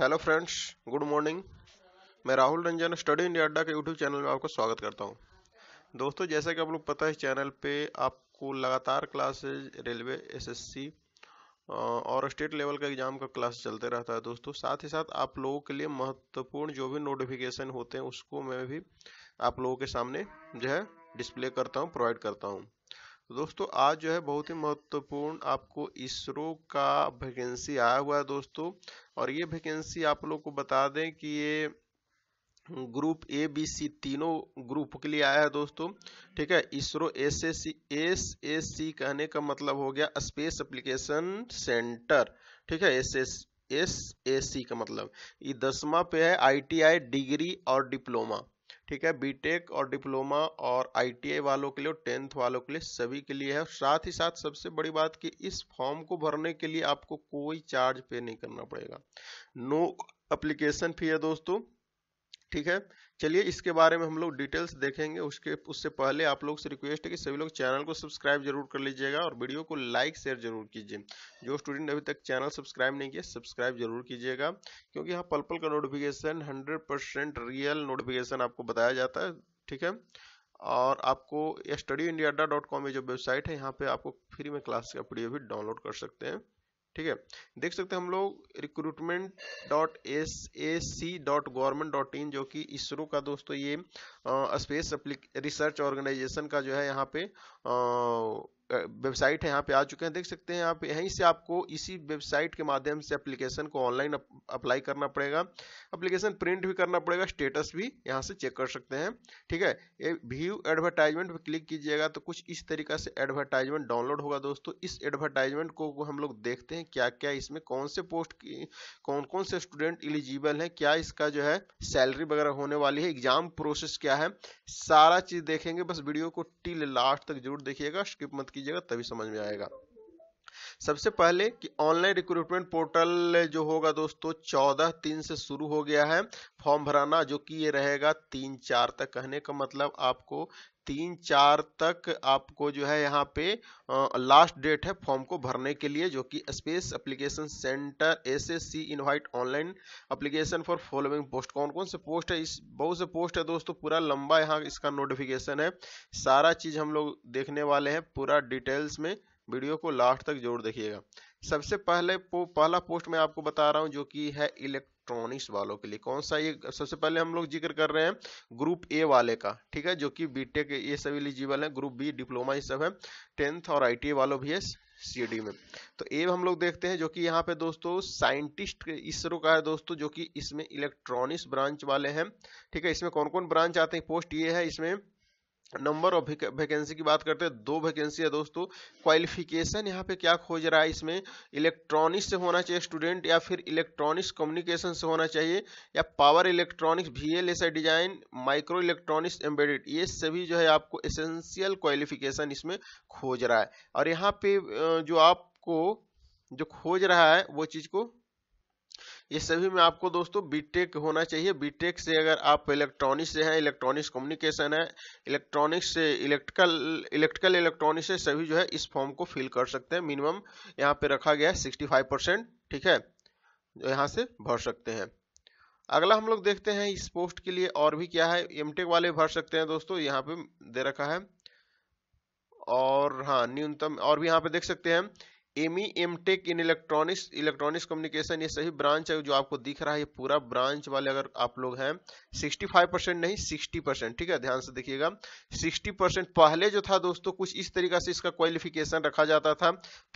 hello friends good morning मैं Rahul Ranjan study India अड्डा के यूट्यूब चैनल में आपका स्वागत करता हूं दोस्तों जैसा कि आप लोग पता है इस चैनल पे आपको लगातार क्लासेज रेलवे एसएससी और स्टेट लेवल का एग्जाम का क्लास चलते रहता है दोस्तों साथ ही साथ आप लोगों के लिए महत्वपूर्ण जो भी नोटिफिकेशन होते हैं उसको मैं भी आप लोगों के सामने जो है डिस्प्ले करता हूँ प्रोवाइड करता हूँ तो दोस्तों आज जो है बहुत ही महत्वपूर्ण आपको इसरो का वैकेंसी आया हुआ है दोस्तों और ये वैकेंसी आप लोग को बता दें कि ये ग्रुप ए बी सी तीनों ग्रुप के लिए आया है दोस्तों ठीक है ISRO S S C S S C कहने का मतलब हो गया स्पेस एप्लीकेशन सेंटर ठीक है S S S A C का मतलब ये दसवा पे है आईटीआई आई डिग्री और डिप्लोमा ठीक है बीटेक और डिप्लोमा और आईटीआई वालों के लिए और टेंथ वालों के लिए सभी के लिए है और साथ ही साथ सबसे बड़ी बात कि इस फॉर्म को भरने के लिए आपको कोई चार्ज पे नहीं करना पड़ेगा नो एप्लीकेशन फी है दोस्तों ठीक है चलिए इसके बारे में हम लोग डिटेल्स देखेंगे उसके उससे पहले आप लोग से रिक्वेस्ट है कि सभी लोग चैनल को सब्सक्राइब जरूर कर लीजिएगा और वीडियो को लाइक शेयर जरूर कीजिए जो स्टूडेंट अभी तक चैनल सब्सक्राइब नहीं किया सब्सक्राइब जरूर कीजिएगा क्योंकि यहाँ पल पल का नोटिफिकेशन हंड्रेड रियल नोटिफिकेशन आपको बताया जाता है ठीक है और आपको स्टडी इंडिया डॉट कॉम जो वेबसाइट है यहाँ पे आपको फ्री में क्लास का पीडीएफ भी डाउनलोड कर सकते हैं ठीक है देख सकते हैं हम लोग recruitment dot S A C dot government dot in जो कि इसरो का दोस्तों ये स्पेस रिसर्च ऑर्गेनाइजेशन का जो है यहाँ पे आ, वेबसाइट है यहाँ पे आ चुके हैं देख सकते हैं आप यहीं से आपको इसी वेबसाइट के माध्यम से एप्लीकेशन को ऑनलाइन अप्लाई करना पड़ेगा एप्लीकेशन प्रिंट भी करना पड़ेगा स्टेटस भी यहाँ से चेक कर सकते हैं ठीक है ये व्यू एडवर्टाइजमेंट पर क्लिक कीजिएगा तो कुछ इस तरीका से एडवर्टाइजमेंट डाउनलोड होगा दोस्तों इस एडवर्टाइजमेंट को हम लोग देखते हैं क्या क्या इसमें कौन से पोस्ट कौन कौन से स्टूडेंट एलिजिबल हैं क्या इसका जो है सैलरी वगैरह होने वाली है एग्जाम प्रोसेस क्या है सारा चीज़ देखेंगे बस वीडियो को टिल लास्ट तक जरूर देखिएगा स्किप मत कीजिएगा तभी समझ में आएगा सबसे पहले कि ऑनलाइन रिक्रूटमेंट पोर्टल जो होगा दोस्तों चौदह तीन से शुरू हो गया है फॉर्म भराना जो कि ये रहेगा तीन चार तक कहने का मतलब आपको तीन चार तक आपको जो है यहाँ पे लास्ट डेट है फॉर्म को भरने के लिए जो कि space application centre S S C invite online application for following post कौन कौन से पोस्ट है इस बहुत से पोस्ट है दोस्तों पूरा लंबा यहाँ इसका नोटिफिकेशन है सारा चीज़ हम लोग देखने वाले हैं पूरा डिटेल्स में वीडियो को लास्ट तक जरूर देखिएगा सबसे पहले पो, पहला पोस्ट मैं आपको बता रहा हूँ जो कि है इलेक्ट्रॉनिक्स वालों के लिए कौन सा ये सबसे पहले हम लोग जिक्र कर रहे हैं ग्रुप ए वाले का ठीक है जो कि बीटेक ये सब एलिजिबल है ग्रुप बी डिप्लोमा ये सब है टेंथ और आई e वालों भी है सी e में तो ए हम लोग देखते हैं जो कि यहाँ पे दोस्तों साइंटिस्ट इसरो का है दोस्तों जो कि इसमें इलेक्ट्रॉनिक्स ब्रांच वाले हैं ठीक है इसमें कौन कौन ब्रांच आते हैं पोस्ट ये है इसमें नंबर ऑफ वैकेंसी की बात करते हैं दो वैकेंसी है दोस्तों क्वालिफिकेशन यहाँ पे क्या खोज रहा है इसमें इलेक्ट्रॉनिक्स से होना चाहिए स्टूडेंट या फिर इलेक्ट्रॉनिक्स कम्युनिकेशन से होना चाहिए या power electronics V L S design micro electronics embedded ये सभी जो है आपको एसेंशियल क्वालिफिकेशन इसमें खोज रहा है और यहाँ पे जो आपको जो खोज रहा है वो चीज़ को ये सभी में आपको दोस्तों बीटेक e होना चाहिए बीटेक e से अगर आप इलेक्ट्रॉनिक्स से हैं इलेक्ट्रॉनिक्स कम्युनिकेशन है इलेक्ट्रॉनिक्स से इलेक्ट्रिकल इलेक्ट्रिकल इलेक्ट्रॉनिक्स से सभी जो है इस फॉर्म को फिल कर सकते हैं मिनिमम यहाँ पे रखा गया है सिक्सटी फाइव परसेंट ठीक है जो यहाँ से भर सकते हैं अगला हम लोग देखते हैं इस पोस्ट के लिए और भी क्या है एम e वाले भर सकते हैं दोस्तों यहाँ पे दे रखा है और हाँ न्यूनतम और भी यहाँ पे देख सकते हैं M E MTech in electronics electronics communication ये सही ब्रांच है जो आपको दिख रहा है ये पूरा ब्रांच वाले अगर आप लोग हैं 65 परसेंट नहीं 60 परसेंट ठीक है ध्यान से देखिएगा 60 परसेंट पहले जो था दोस्तों कुछ इस तरीका से इसका क्वालिफिकेशन रखा जाता था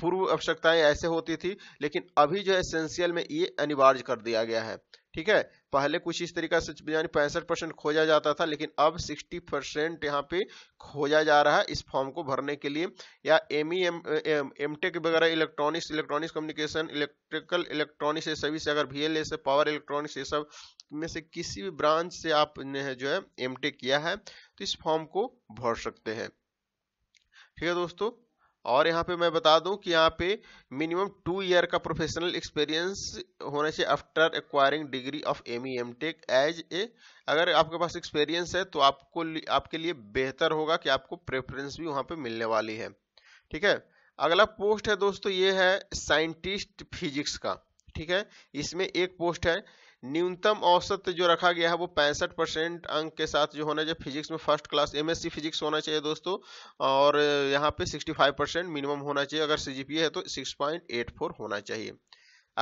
पूर्व आवश्यकताएं ऐसे होती थी लेकिन अभी जो है एसेंशियल में ये अनिवार्य कर दिया गया है ठीक है पहले कुछ इस तरीका से यानी पैंसठ परसेंट खोजा जाता था लेकिन अब 60 परसेंट यहाँ पे खोजा जा रहा है इस फॉर्म को भरने के लिए या M E M MTech वगैरह electronics electronics communication electrical electronics ये सभी से अगर बी एल से पावर इलेक्ट्रॉनिक्स ये सब में से किसी भी ब्रांच से आपने जो है एम किया है तो इस फॉर्म को भर सकते हैं ठीक है दोस्तों और यहाँ पे मैं बता दूं कि यहाँ पे मिनिमम टू ईयर का प्रोफेशनल एक्सपीरियंस होना चाहिए after acquiring degree of M E MTech as a अगर आपके पास एक्सपीरियंस है तो आपको आपके लिए बेहतर होगा कि आपको प्रेफरेंस भी वहाँ पे मिलने वाली है ठीक है अगला पोस्ट है दोस्तों ये है साइंटिस्ट फिजिक्स का ठीक है इसमें एक पोस्ट है न्यूनतम औसत जो रखा गया है वो पैंसठ परसेंट अंक के साथ जो होना चाहिए फिजिक्स में फर्स्ट क्लास एमएससी फिजिक्स होना चाहिए दोस्तों और यहाँ पे 65 परसेंट मिनिमम होना चाहिए अगर सीजीपीए है तो 6.84 होना चाहिए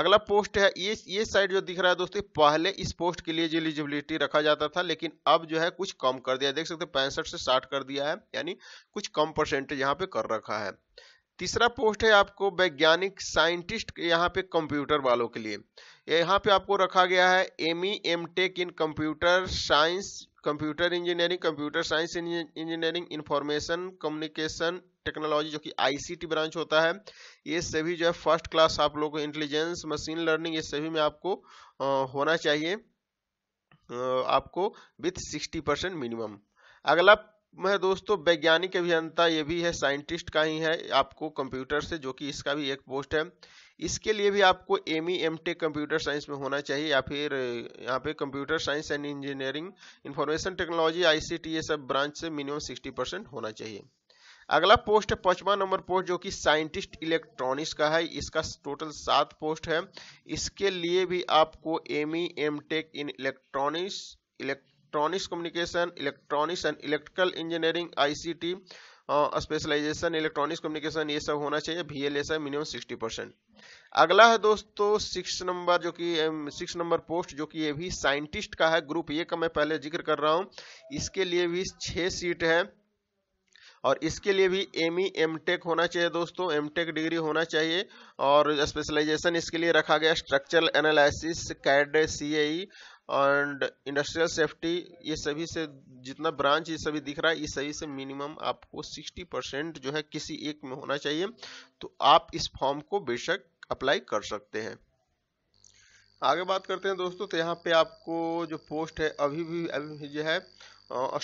अगला पोस्ट है ये ये साइड जो दिख रहा है दोस्तों पहले इस पोस्ट के लिए एलिजिबिलिटी रखा जाता था लेकिन अब जो है कुछ कम कर दिया देख सकते हैं पैंसठ से साठ कर दिया है यानी कुछ कम परसेंटेज यहाँ पे कर रखा है तीसरा पोस्ट है आपको वैज्ञानिक साइंटिस्ट यहाँ पे कंप्यूटर वालों के लिए यहाँ पे आपको रखा गया है M E MTech in computer science computer engineering computer science engineering information communication technology जो कि आईसीटी ब्रांच होता है ये सभी जो है फर्स्ट क्लास आप लोगों को इंटेलिजेंस मशीन लर्निंग ये सभी में आपको होना चाहिए आपको विथ सिक्सटी परसेंट मिनिमम अगला मैं दोस्तों वैज्ञानिक अभियंता ये भी है साइंटिस्ट का ही है आपको कंप्यूटर से जो कि इसका भी एक पोस्ट है इसके लिए भी आपको M E MTech computer science में होना चाहिए या फिर यहाँ पे computer science and engineering information technology ICT ये सब ब्रांच से मिनिमम सिक्सटी परसेंट होना चाहिए अगला पोस्ट है पांचवा नंबर पोस्ट जो कि साइंटिस्ट इलेक्ट्रॉनिक्स का है इसका टोटल सात पोस्ट है इसके लिए भी आपको M E MTech in electronics elect electronics communication electronics and electrical engineering ICT specialisation electronics communication ये सब होना चाहिए भी एल मिनिमम सिक्सटी परसेंट अगला है दोस्तों सिक्स नंबर जो कि सिक्स नंबर पोस्ट जो कि ये भी साइंटिस्ट का है ग्रुप ये का मैं पहले जिक्र कर रहा हूँ इसके लिए भी छः सीट है और इसके लिए भी एम ई एम टेक होना चाहिए दोस्तों एम टेक डिग्री होना चाहिए और स्पेशलाइजेशन इसके लिए रखा गया structural analysis CAD C and industrial safety ये सभी से जितना ब्रांच ये सभी दिख रहा है ये सभी से मिनिमम आपको 60 परसेंट जो है किसी एक में होना चाहिए तो आप इस फॉर्म को बेशक अप्लाई कर सकते हैं आगे बात करते हैं दोस्तों तो यहाँ पे आपको जो पोस्ट है अभी भी अभी भी जो है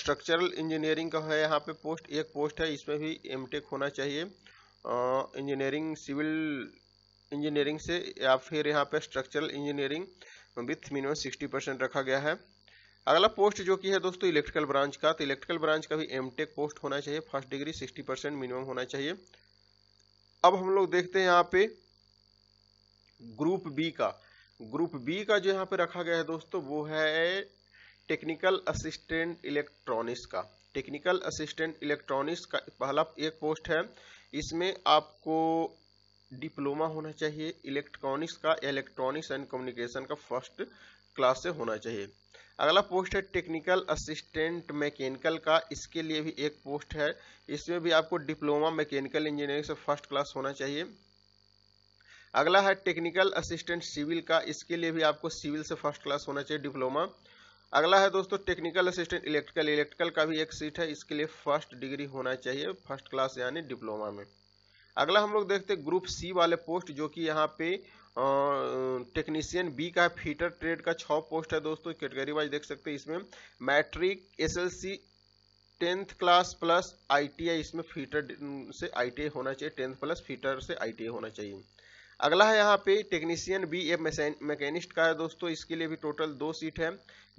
स्ट्रक्चरल इंजीनियरिंग का है यहाँ पे पोस्ट एक पोस्ट है इसमें भी एम होना चाहिए इंजीनियरिंग सिविल इंजीनियरिंग से या फिर यहाँ पे structural engineering with minimum sixty percent रखा गया है अगला पोस्ट जो कि है दोस्तों इलेक्ट्रिकल ब्रांच का तो इलेक्ट्रिकल ब्रांच का भी एमटेक पोस्ट होना चाहिए first degree sixty percent minimum होना चाहिए अब हम लोग देखते हैं यहाँ पे ग्रुप बी का ग्रुप बी का जो यहाँ पे रखा गया है दोस्तों वो है टेक्निकल असिस्टेंट इलेक्ट्रॉनिक्स का टेक्निकल असिस्टेंट इलेक्ट्रॉनिक्स का पहला एक पोस्ट है इसमें आपको डिप्लोमा होना चाहिए इलेक्ट्रॉनिक्स का इलेक्ट्रॉनिक्स एंड कम्युनिकेशन का फर्स्ट क्लास से होना चाहिए अगला पोस्ट है टेक्निकल असिस्टेंट मैकेनिकल का इसके लिए भी एक पोस्ट है इसमें भी आपको डिप्लोमा मैकेनिकल इंजीनियरिंग से फर्स्ट क्लास होना चाहिए अगला है टेक्निकल असिस्टेंट सिविल का इसके लिए भी आपको सिविल से फर्स्ट क्लास होना चाहिए डिप्लोमा अगला है दोस्तों टेक्निकल असिस्टेंट इलेक्ट्रिकल इलेक्ट्रिकल का भी एक सीट है इसके लिए फर्स्ट डिग्री होना चाहिए फर्स्ट क्लास यानी डिप्लोमा में अगला हम लोग देखते ग्रुप सी वाले पोस्ट जो कि यहाँ पे टेक्नीशियन बी का फीटर ट्रेड का छः पोस्ट है दोस्तों कैटेगरी वाइज देख सकते हैं इसमें matric SLC tenth class plus ITI इसमें फीटर से आईटीआई होना चाहिए टेंथ प्लस फीटर से आईटीआई होना चाहिए अगला है यहाँ पे टेक्नीशियन बी ए मैकेनिस्ट का है दोस्तों इसके लिए भी टोटल दो सीट है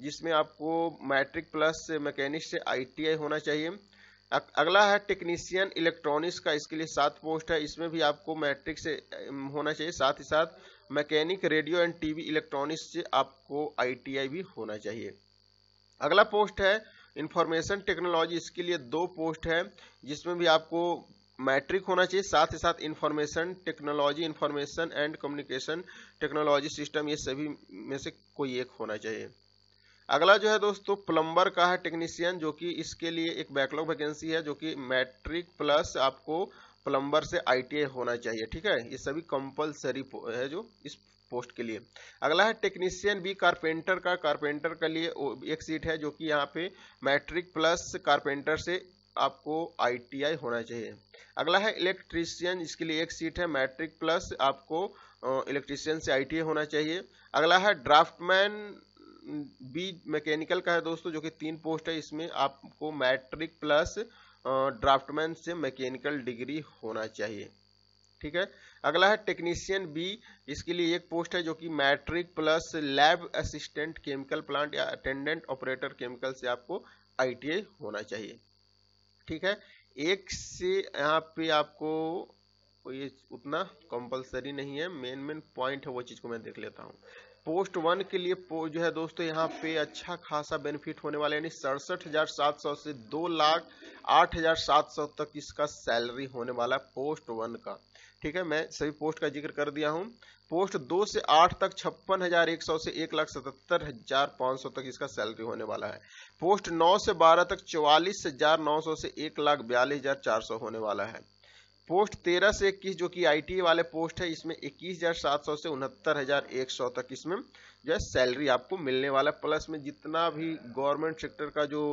जिसमें आपको मैट्रिक प्लस मैकेनिस्ट से आईटीआई होना चाहिए अगला है टेक्नीशियन इलेक्ट्रॉनिक्स का इसके लिए सात पोस्ट है इसमें भी आपको मैट्रिक से होना चाहिए साथ ही साथ mechanic radio and TV electronics से आपको आईटीआई भी होना चाहिए अगला पोस्ट है इंफॉर्मेशन टेक्नोलॉजी इसके लिए दो पोस्ट है जिसमें भी आपको मैट्रिक होना चाहिए साथ ही साथ information technology information and communication technology system ये सभी में से कोई एक होना चाहिए अगला जो है दोस्तों प्लम्बर का है टेक्नीशियन जो कि इसके लिए एक बैकलॉग वैकेंसी है जो कि मैट्रिक प्लस आपको प्लम्बर से आई होना चाहिए ठीक है ये सभी कंपलसरी है जो इस पोस्ट के लिए अगला है टेक्नीशियन भी कारपेंटर का कारपेंटर के लिए एक सीट है जो कि यहाँ पे मैट्रिक प्लस कारपेंटर से आपको आईटीआई होना चाहिए अगला है इलेक्ट्रीशियन इसके लिए एक सीट है मैट्रिक प्लस आपको इलेक्ट्रीशियन से आईटीआई होना चाहिए अगला है ड्राफ्टमैन बी मैकेनिकल का है दोस्तों जो कि तीन पोस्ट है इसमें आपको मैट्रिक प्लस ड्राफ्टमैन से मैकेनिकल डिग्री होना चाहिए ठीक है अगला है टेक्नीशियन बी इसके लिए एक पोस्ट है जो कि matric plus lab assistant chemical plant या अटेंडेंट ऑपरेटर केमिकल से आपको आई होना चाहिए ठीक है एक से यहाँ पे आपको ये उतना कंपलसरी नहीं है मेन मेन पॉइंट है वो चीज़ को मैं देख लेता हूँ पोस्ट वन के लिए जो है दोस्तों यहाँ पे अच्छा खासा बेनिफिट होने वाला यानी सड़सठ हजार सात सौ से दो लाख आठ हजार सात सौ तक इसका सैलरी होने वाला है पोस्ट वन का ठीक है मैं सभी पोस्ट का जिक्र कर दिया हूँ पोस्ट दो से आठ तक छप्पन हजार एक सौ से एक लाख सतहत्तर हजार पाँच सौ तक इसका सैलरी होने वाला है पोस्ट नौ से बारह तक चौवालीस हजार नौ सौ से एक लाख बयालीस हजार चार सौ होने वाला है पोस्ट तेरह से इक्कीस जो कि आईटी e वाले पोस्ट है इसमें इक्कीस हजार सात सौ से उनहत्तर हजार एक सौ तक इसमें जो है सैलरी आपको मिलने वाला है प्लस में जितना भी गवर्नमेंट सेक्टर का जो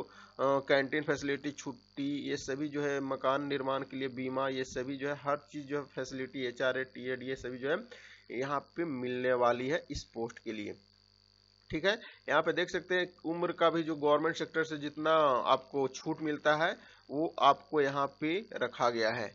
कैंटीन फैसिलिटी छुट्टी ये सभी जो है मकान निर्माण के लिए बीमा ये सभी जो है हर चीज़ जो है फैसिलिटी एच आर टी एड ये सभी जो है यहाँ पे मिलने वाली है इस पोस्ट के लिए ठीक है यहाँ पे देख सकते हैं उम्र का भी जो गवर्नमेंट सेक्टर से जितना आपको छूट मिलता है वो आपको यहाँ पे रखा गया है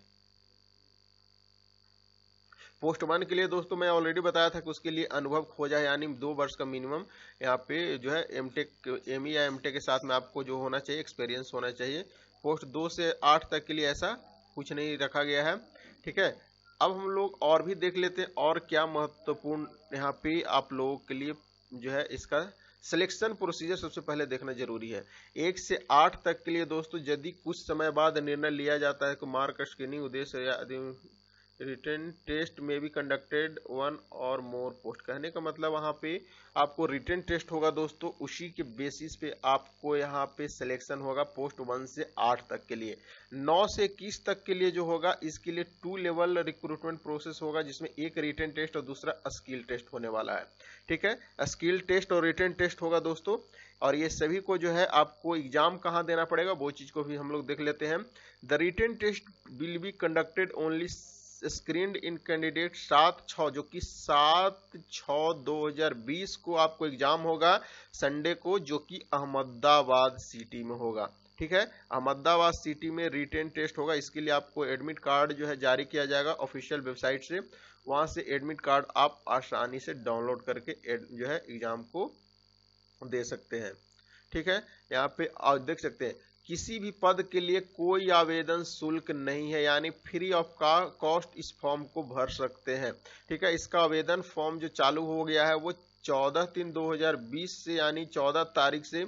पोस्ट वन के लिए दोस्तों मैं ऑलरेडी बताया था कि उसके लिए अनुभव खोजा है यानी दो वर्ष का मिनिमम यहाँ पे जो है एम टेक एम या एम के साथ में आपको जो होना चाहिए एक्सपीरियंस होना चाहिए पोस्ट दो से आठ तक के लिए ऐसा कुछ नहीं रखा गया है ठीक है अब हम लोग और भी देख लेते हैं और क्या महत्वपूर्ण यहाँ पे आप लोगों के लिए जो है इसका सिलेक्शन प्रोसीजर सबसे पहले देखना जरूरी है एक से आठ तक के लिए दोस्तों यदि कुछ समय बाद निर्णय लिया जाता है कि मार्क स्क्रीनिंग उद्देश्य रिटर्न टेस्ट में भी कंडक्टेड वन और मोर पोस्ट कहने का मतलब वहाँ पे आपको रिटर्न टेस्ट होगा दोस्तों उसी के बेसिस पे आपको यहाँ पे सिलेक्शन होगा पोस्ट वन से आठ तक के लिए नौ से इक्कीस तक के लिए जो होगा इसके लिए टू लेवल रिक्रूटमेंट प्रोसेस होगा जिसमें एक रिटर्न टेस्ट और दूसरा स्किल टेस्ट होने वाला है ठीक है स्किल टेस्ट और रिटर्न टेस्ट होगा दोस्तों और ये सभी को जो है आपको एग्जाम कहाँ देना पड़ेगा वो चीज़ को भी हम लोग देख लेते हैं the written test will be conducted only screened in candidate सात छ जो कि सात छ 2020 को आपको एग्जाम होगा संडे को जो कि अहमदाबाद सिटी में होगा ठीक है अहमदाबाद सिटी में रिटेन टेस्ट होगा इसके लिए आपको एडमिट कार्ड जो है जारी किया जाएगा ऑफिशियल वेबसाइट से वहां से एडमिट कार्ड आप आसानी से डाउनलोड करके जो है एग्जाम को दे सकते हैं ठीक है यहाँ पे आप देख सकते हैं किसी भी पद के लिए कोई आवेदन शुल्क नहीं है यानी फ्री ऑफ कॉस्ट इस फॉर्म को भर सकते हैं ठीक है इसका आवेदन फॉर्म जो चालू हो गया है वो चौदह तीन 2020 से यानी चौदह तारीख से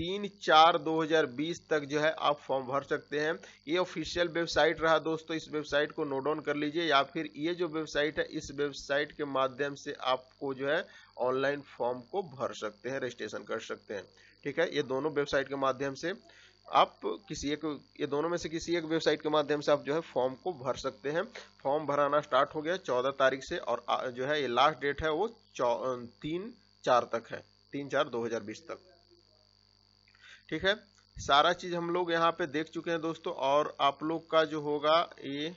तीन चार 2020 तक जो है आप फॉर्म भर सकते हैं ये ऑफिशियल वेबसाइट रहा दोस्तों इस वेबसाइट को नोट डाउन कर लीजिए या फिर ये जो वेबसाइट है इस वेबसाइट के माध्यम से आपको जो है ऑनलाइन फॉर्म को भर सकते हैं रजिस्ट्रेशन कर सकते हैं ठीक है ये दोनों वेबसाइट के माध्यम से आप किसी एक ये दोनों में से किसी एक वेबसाइट के माध्यम से आप जो है फॉर्म को भर सकते हैं फॉर्म भराना स्टार्ट हो गया चौदह तारीख से और जो है ये लास्ट डेट है वो तीन चार तक है तीन चार दो हजार बीस तक ठीक है सारा चीज हम लोग यहाँ पे देख चुके हैं दोस्तों और आप लोग का जो होगा ये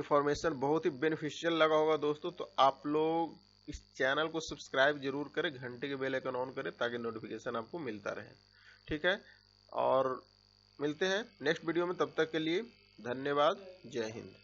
इन्फॉर्मेशन बहुत ही बेनिफिशियल लगा होगा दोस्तों तो आप लोग इस चैनल को सब्सक्राइब जरूर करें घंटे के बेल आइकन ऑन करें ताकि नोटिफिकेशन आपको मिलता रहे ठीक है और मिलते हैं नेक्स्ट वीडियो में तब तक के लिए धन्यवाद जय हिंद